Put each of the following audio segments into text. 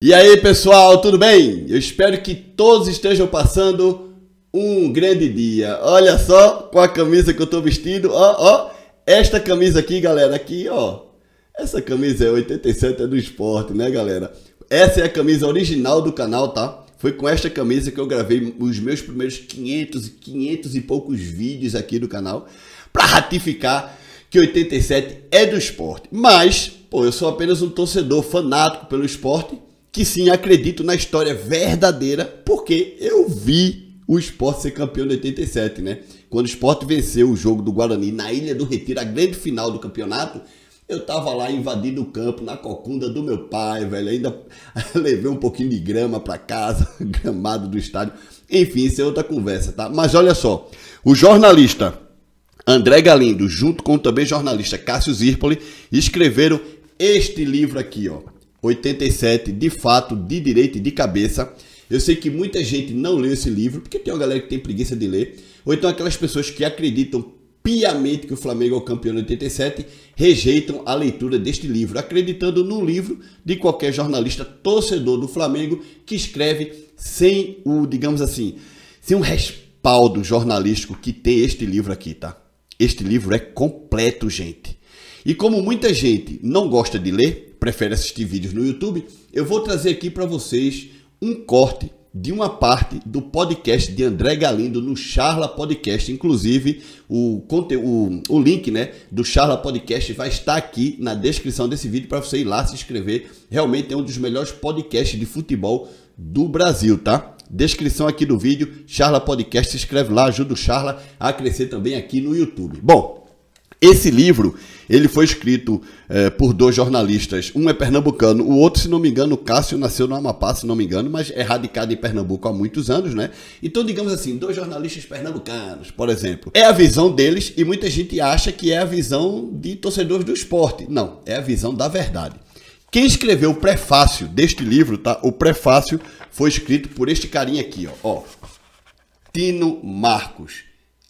E aí pessoal, tudo bem? Eu espero que todos estejam passando um grande dia. Olha só com a camisa que eu tô vestido, ó, ó. Esta camisa aqui, galera, aqui, ó. Essa camisa é 87, é do esporte, né, galera? Essa é a camisa original do canal, tá? Foi com esta camisa que eu gravei os meus primeiros 500, 500 e poucos vídeos aqui do canal para ratificar que 87 é do esporte. Mas, pô, eu sou apenas um torcedor fanático pelo esporte que sim, acredito na história verdadeira, porque eu vi o esporte ser campeão de 87, né? Quando o esporte venceu o jogo do Guarani na Ilha do Retiro, a grande final do campeonato, eu tava lá invadindo o campo, na cocunda do meu pai, velho. Ainda levei um pouquinho de grama para casa, gramado do estádio. Enfim, isso é outra conversa, tá? Mas olha só, o jornalista André Galindo, junto com o também jornalista Cássio Zirpoli, escreveram este livro aqui, ó. 87, de fato, de direito e de cabeça. Eu sei que muita gente não leu esse livro, porque tem uma galera que tem preguiça de ler, ou então aquelas pessoas que acreditam piamente que o Flamengo é o campeão de 87, rejeitam a leitura deste livro, acreditando no livro de qualquer jornalista torcedor do Flamengo que escreve sem o, digamos assim, sem um respaldo jornalístico que tem este livro aqui, tá? Este livro é completo, gente. E como muita gente não gosta de ler, prefere assistir vídeos no YouTube, eu vou trazer aqui para vocês um corte de uma parte do podcast de André Galindo no Charla Podcast. Inclusive, o, o link né, do Charla Podcast vai estar aqui na descrição desse vídeo para você ir lá se inscrever. Realmente é um dos melhores podcasts de futebol do Brasil, tá? Descrição aqui do vídeo, Charla Podcast, se inscreve lá, ajuda o Charla a crescer também aqui no YouTube. Bom, esse livro ele foi escrito é, por dois jornalistas, um é pernambucano, o outro, se não me engano, Cássio nasceu no Amapá, se não me engano, mas é radicado em Pernambuco há muitos anos, né? Então, digamos assim, dois jornalistas pernambucanos, por exemplo. É a visão deles e muita gente acha que é a visão de torcedores do esporte. Não, é a visão da verdade. Quem escreveu o prefácio deste livro, tá? O prefácio foi escrito por este carinha aqui, ó. ó Tino Marcos.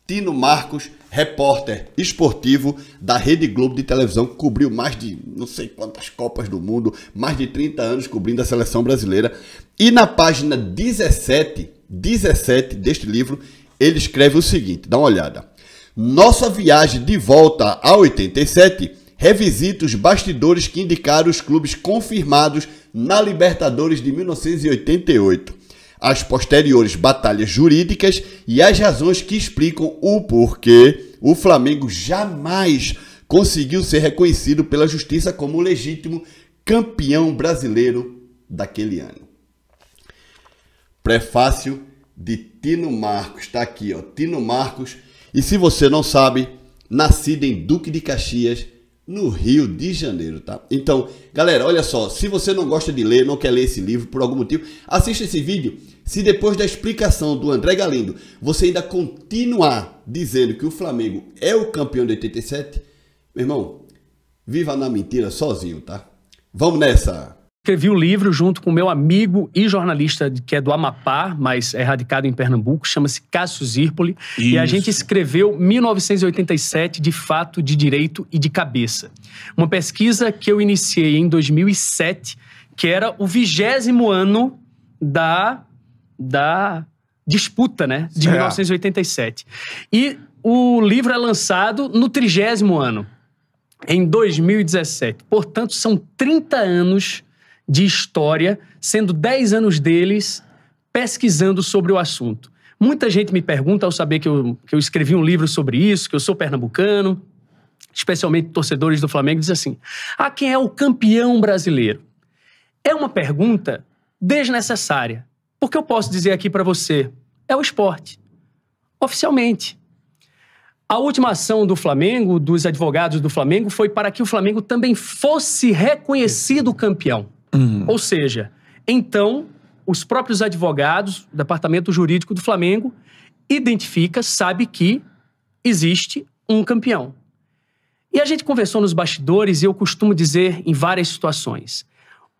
Tino Marcos, repórter esportivo da Rede Globo de televisão, que cobriu mais de não sei quantas Copas do Mundo, mais de 30 anos cobrindo a seleção brasileira. E na página 17, 17 deste livro, ele escreve o seguinte: dá uma olhada. Nossa viagem de volta a 87 revisita os bastidores que indicaram os clubes confirmados na Libertadores de 1988 as posteriores batalhas jurídicas e as razões que explicam o porquê o Flamengo jamais conseguiu ser reconhecido pela justiça como legítimo campeão brasileiro daquele ano. Prefácio de Tino Marcos, está aqui, ó, Tino Marcos. E se você não sabe, nascido em Duque de Caxias, no Rio de Janeiro, tá? Então, galera, olha só, se você não gosta de ler, não quer ler esse livro por algum motivo, assista esse vídeo. Se depois da explicação do André Galindo, você ainda continuar dizendo que o Flamengo é o campeão de 87, meu irmão, viva na mentira sozinho, tá? Vamos nessa! Escrevi o livro junto com meu amigo e jornalista que é do Amapá, mas é radicado em Pernambuco, chama-se Cássio Zirpoli. Isso. E a gente escreveu 1987 de fato, de direito e de cabeça. Uma pesquisa que eu iniciei em 2007, que era o vigésimo ano da, da disputa, né? De é. 1987. E o livro é lançado no trigésimo ano em 2017. Portanto, são 30 anos de história, sendo 10 anos deles pesquisando sobre o assunto. Muita gente me pergunta ao saber que eu, que eu escrevi um livro sobre isso, que eu sou pernambucano, especialmente torcedores do Flamengo, diz assim: ah, quem é o campeão brasileiro? É uma pergunta desnecessária, porque eu posso dizer aqui para você: é o esporte, oficialmente. A última ação do Flamengo, dos advogados do Flamengo, foi para que o Flamengo também fosse reconhecido campeão. Uhum. Ou seja, então os próprios advogados, o departamento jurídico do Flamengo, identifica, sabe que existe um campeão. E a gente conversou nos bastidores e eu costumo dizer em várias situações.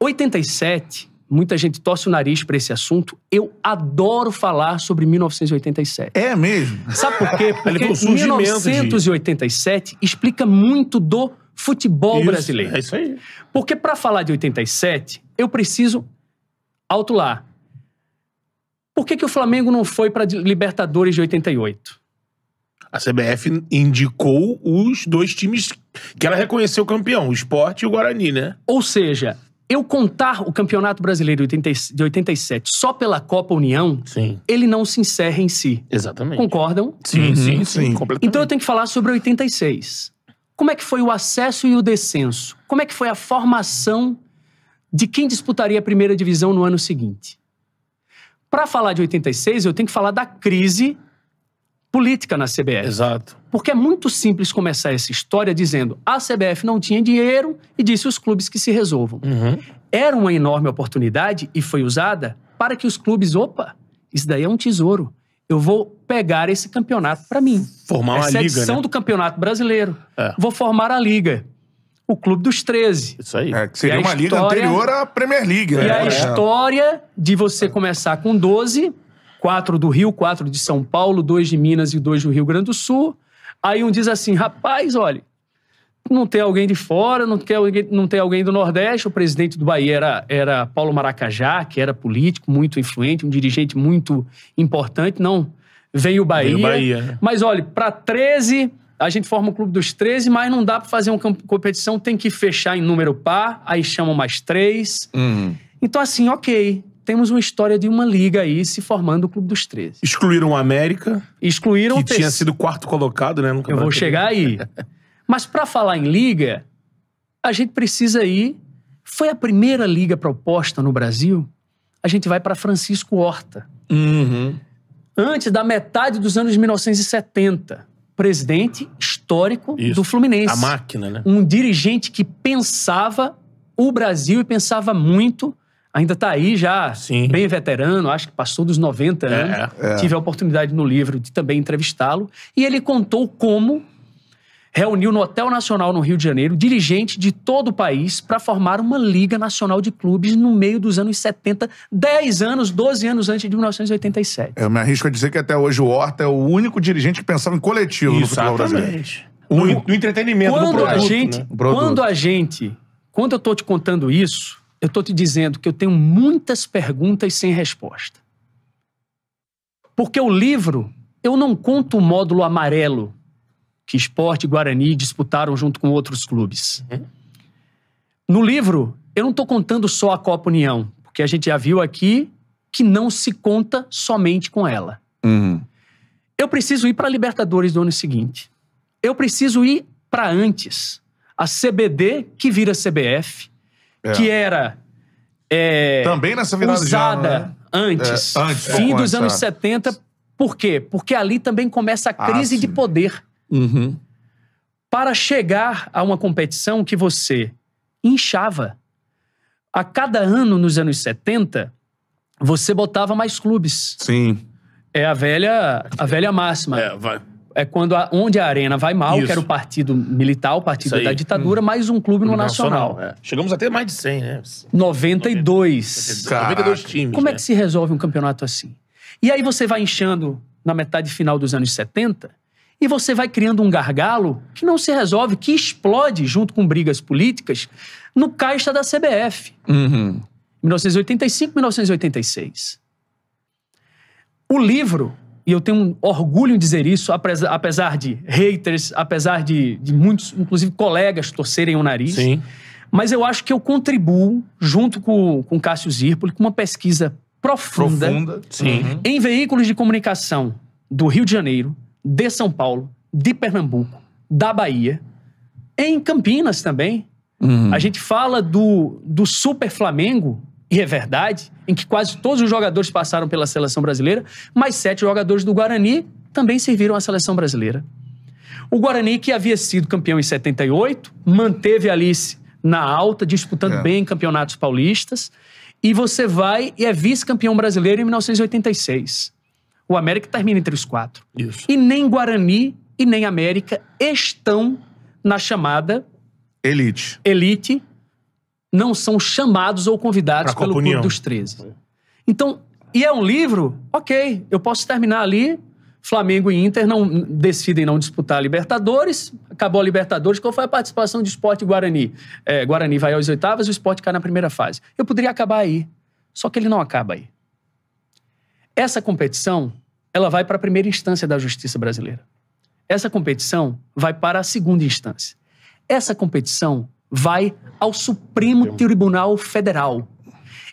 87, muita gente torce o nariz para esse assunto. Eu adoro falar sobre 1987. É mesmo? Sabe por quê? Porque 1987 de... explica muito do futebol isso, brasileiro. É isso aí. Porque para falar de 87, eu preciso alto lá. Por que, que o Flamengo não foi para Libertadores de 88? A CBF indicou os dois times que ela reconheceu campeão, o Esporte e o Guarani, né? Ou seja, eu contar o Campeonato Brasileiro de 87 só pela Copa União, sim. ele não se encerra em si. Exatamente. Concordam? Sim, uhum, sim, sim, sim. Completamente. Então eu tenho que falar sobre 86. Como é que foi o acesso e o descenso? Como é que foi a formação de quem disputaria a primeira divisão no ano seguinte? Para falar de 86, eu tenho que falar da crise política na CBF. Exato. Porque é muito simples começar essa história dizendo a CBF não tinha dinheiro e disse os clubes que se resolvam. Uhum. Era uma enorme oportunidade e foi usada para que os clubes, opa, isso daí é um tesouro. Eu vou pegar esse campeonato para mim. Formar uma é liga, edição né? do Campeonato Brasileiro. É. Vou formar a liga. O Clube dos 13. Isso aí. É, que seria uma história... liga anterior à Premier League. Né? E a é. história de você começar com 12, quatro do Rio, quatro de São Paulo, dois de Minas e dois do Rio Grande do Sul. Aí um diz assim, rapaz, olha, não ter alguém de fora, não ter alguém, não ter alguém do Nordeste. O presidente do Bahia era, era Paulo Maracajá, que era político, muito influente, um dirigente muito importante. Não veio o Bahia. Veio Bahia né? Mas olha, para 13, a gente forma o clube dos 13, mas não dá para fazer uma competição, tem que fechar em número par, aí chamam mais três. Uhum. Então, assim, ok. Temos uma história de uma liga aí se formando o Clube dos 13. Excluíram o América. Excluíram que o. Que tinha sido quarto colocado, né? Eu vou chegar aí. Mas para falar em liga, a gente precisa ir. Foi a primeira liga proposta no Brasil. A gente vai para Francisco Horta. Uhum. Antes da metade dos anos 1970. Presidente histórico Isso. do Fluminense. A máquina, né? Um dirigente que pensava o Brasil e pensava muito. Ainda está aí já, Sim. bem veterano, acho que passou dos 90 anos. Né? É, é. é. Tive a oportunidade no livro de também entrevistá-lo. E ele contou como reuniu no Hotel Nacional no Rio de Janeiro dirigente de todo o país para formar uma Liga Nacional de Clubes no meio dos anos 70, 10 anos, 12 anos antes de 1987. Eu me arrisco a dizer que até hoje o Horta é o único dirigente que pensava em coletivo Exatamente. no futebol brasileiro. No, no entretenimento, quando no produto, a gente, né? Quando a gente... Quando eu estou te contando isso, eu estou te dizendo que eu tenho muitas perguntas sem resposta. Porque o livro, eu não conto o módulo amarelo que Esporte e Guarani disputaram junto com outros clubes. Uhum. No livro, eu não estou contando só a Copa União, porque a gente já viu aqui que não se conta somente com ela. Uhum. Eu preciso ir para a Libertadores do ano seguinte. Eu preciso ir para antes. A CBD, que vira CBF, é. que era. É, Também nessa virada usada ano, né? antes, é, antes, fim dos antes, anos 70. É. Por quê? Porque ali também começa a ah, crise ah, de poder. Uhum. Para chegar a uma competição que você inchava. A cada ano, nos anos 70, você botava mais clubes. Sim. É a velha, a velha máxima. É, vai. É quando a, onde a arena vai mal, Isso. que era o partido militar, o partido da ditadura, hum. mais um clube no, Nacional. nacional. É. Chegamos até mais de 100, né? 92. 92, 92 times. Como é né? é que se resolve um campeonato assim? E aí você vai inchando na metade final dos anos 70 e você vai criando um gargalo que não se resolve, que explode junto com brigas políticas no caixa da CBF. Uhum. 1985, 1986. O livro, e eu tenho um orgulho em dizer isso, apesar de haters, apesar de, de muitos, inclusive colegas, torcerem o nariz. Sim. Mas eu acho que eu contribuo, junto com, com Cássio Zirpoli, com uma pesquisa profunda, profunda. Sim. em veículos de comunicação do Rio de Janeiro, de São Paulo, de Pernambuco, da Bahia, em Campinas também. Uhum. A gente fala do, do Super Flamengo, e é verdade, em que quase todos os jogadores passaram pela seleção brasileira, mas sete jogadores do Guarani também serviram à seleção brasileira. O Guarani, que havia sido campeão em 78, manteve a Alice na alta, disputando é. bem campeonatos paulistas, e você vai e é vice-campeão brasileiro em 1986. O América termina entre os quatro. Isso. E nem Guarani e nem América estão na chamada elite. Elite não são chamados ou convidados pra pelo Clube dos 13. Então, e é um livro, ok, eu posso terminar ali. Flamengo e Inter não decidem não disputar a Libertadores. Acabou a Libertadores. Qual foi a participação de Esporte Guarani? É, Guarani vai às oitavas, o Esporte cai na primeira fase. Eu poderia acabar aí. Só que ele não acaba aí. Essa competição, ela vai para a primeira instância da justiça brasileira. Essa competição vai para a segunda instância. Essa competição vai ao Supremo Tribunal Federal.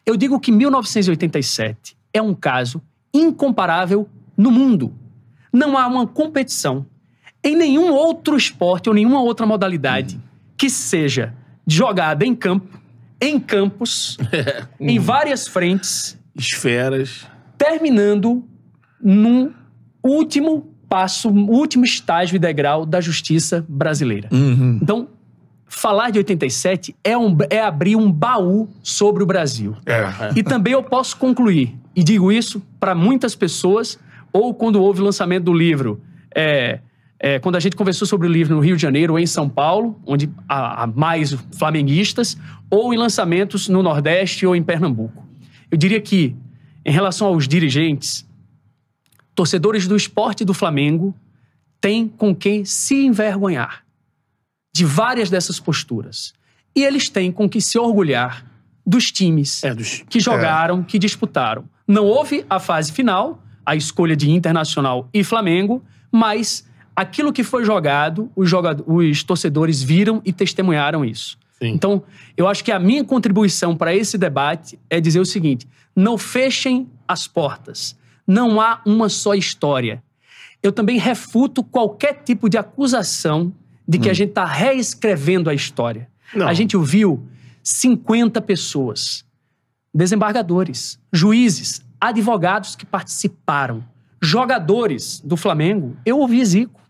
Eu digo que 1987 é um caso incomparável no mundo. Não há uma competição em nenhum outro esporte ou nenhuma outra modalidade hum. que seja jogada em campo, em campos, em hum. várias frentes, esferas, terminando num último passo, último estágio e degrau da justiça brasileira. Uhum. Então, falar de 87 é, um, é abrir um baú sobre o Brasil. É. E também eu posso concluir, e digo isso para muitas pessoas, ou quando houve o lançamento do livro, é, é, quando a gente conversou sobre o livro no Rio de Janeiro ou em São Paulo, onde há, há mais flamenguistas, ou em lançamentos no Nordeste ou em Pernambuco. Eu diria que em relação aos dirigentes, torcedores do esporte do Flamengo têm com quem se envergonhar de várias dessas posturas. E eles têm com que se orgulhar dos times é, dos... que jogaram, é. que disputaram. Não houve a fase final, a escolha de Internacional e Flamengo, mas aquilo que foi jogado, os, jogadores, os torcedores viram e testemunharam isso. Sim. Então, eu acho que a minha contribuição para esse debate é dizer o seguinte: não fechem as portas. Não há uma só história. Eu também refuto qualquer tipo de acusação de que hum. a gente está reescrevendo a história. Não. A gente ouviu 50 pessoas, desembargadores, juízes, advogados que participaram, jogadores do Flamengo. Eu ouvi Zico,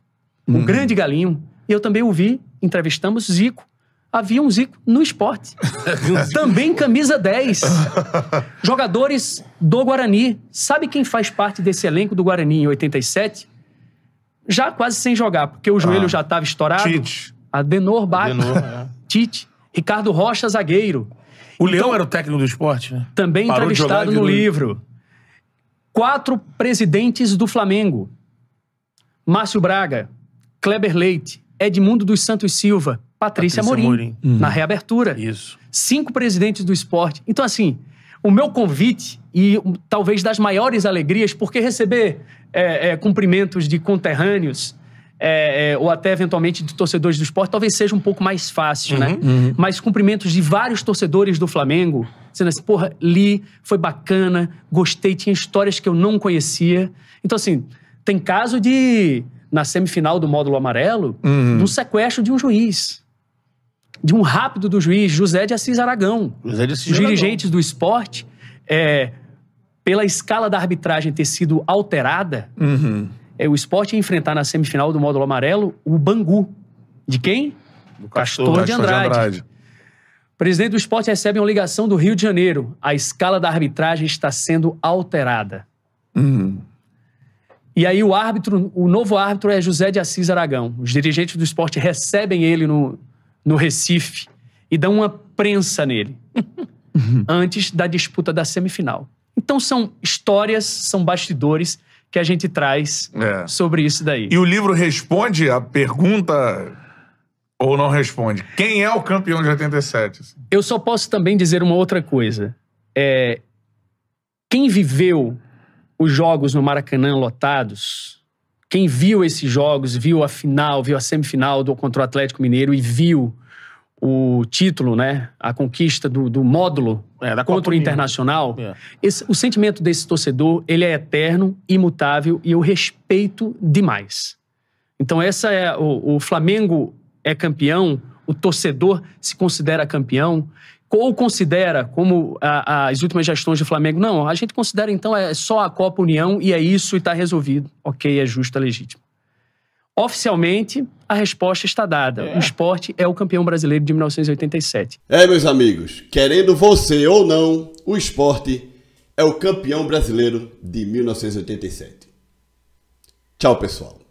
hum. o grande galinho. Eu também ouvi, entrevistamos Zico havia um Zico no esporte. Também camisa 10. Jogadores do Guarani. Sabe quem faz parte desse elenco do Guarani em 87? Já quase sem jogar, porque o joelho ah, já estava estourado. Tite. Adenor Bach. Adenor, é. Tite. Ricardo Rocha, zagueiro. O então, Leão era o técnico do esporte, né? Também Parou entrevistado no livro. Quatro presidentes do Flamengo. Márcio Braga, Kleber Leite, Edmundo dos Santos Silva, Patrícia, Patrícia Uhum. na reabertura. Isso. Cinco presidentes do esporte. Então, assim, o meu convite e talvez das maiores alegrias, porque receber é, é, cumprimentos de conterrâneos é, é, ou até eventualmente de torcedores do esporte talvez seja um pouco mais fácil, né? uhum, né? Uhum. Mas cumprimentos de vários torcedores do Flamengo, sendo assim, porra, li, foi bacana, gostei, tinha histórias que eu não conhecia. Então, assim, tem caso de, na semifinal do módulo amarelo, uhum. do sequestro de um juiz de um rápido do juiz José de Assis Aragão. José de Assis Os dirigentes Aragão. do esporte, é, pela escala da arbitragem ter sido alterada, uhum. é, o esporte ia enfrentar na semifinal do módulo amarelo o Bangu. De quem? Do Castor, Castor de Andrade. De Andrade. O presidente do esporte recebe uma ligação do Rio de Janeiro. A escala da arbitragem está sendo alterada. Uhum. E aí o árbitro, o novo árbitro é José de Assis Aragão. Os dirigentes do esporte recebem ele no, no Recife e dão uma prensa nele antes da disputa da semifinal. Então são histórias, são bastidores que a gente traz é. sobre isso daí. E o livro responde a pergunta ou não responde? Quem é o campeão de 87? Assim? Eu só posso também dizer uma outra coisa. É, quem viveu os jogos no Maracanã lotados quem viu esses jogos, viu a final, viu a semifinal do contra o Atlético Mineiro e viu o título, né, a conquista do, do módulo é, da contra o Internacional, é. esse, o sentimento desse torcedor ele é eterno, imutável e eu respeito demais. Então essa é o, o Flamengo é campeão, o torcedor se considera campeão ou considera, como a, as últimas gestões do Flamengo, não, a gente considera então é só a Copa União e é isso e está resolvido. Ok, é justo, é legítimo. Oficialmente, a resposta está dada. É. O esporte é o campeão brasileiro de 1987. É, meus amigos, querendo você ou não, o esporte é o campeão brasileiro de 1987. Tchau, pessoal.